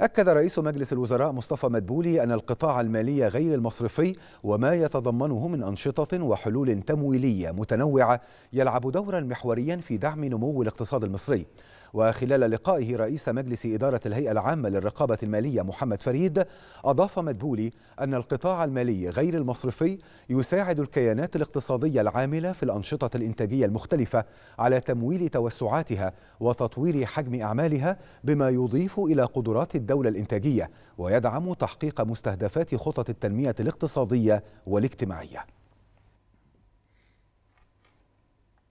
أكد رئيس مجلس الوزراء مصطفى مدبولي أن القطاع المالي غير المصرفي وما يتضمنه من أنشطة وحلول تمويلية متنوعة يلعب دورا محوريا في دعم نمو الاقتصاد المصري وخلال لقائه رئيس مجلس إدارة الهيئة العامة للرقابة المالية محمد فريد أضاف مدبولي أن القطاع المالي غير المصرفي يساعد الكيانات الاقتصادية العاملة في الأنشطة الإنتاجية المختلفة على تمويل توسعاتها وتطوير حجم أعمالها بما يضيف إلى قدرات الدولة الإنتاجية ويدعم تحقيق مستهدفات خطط التنمية الاقتصادية والاجتماعية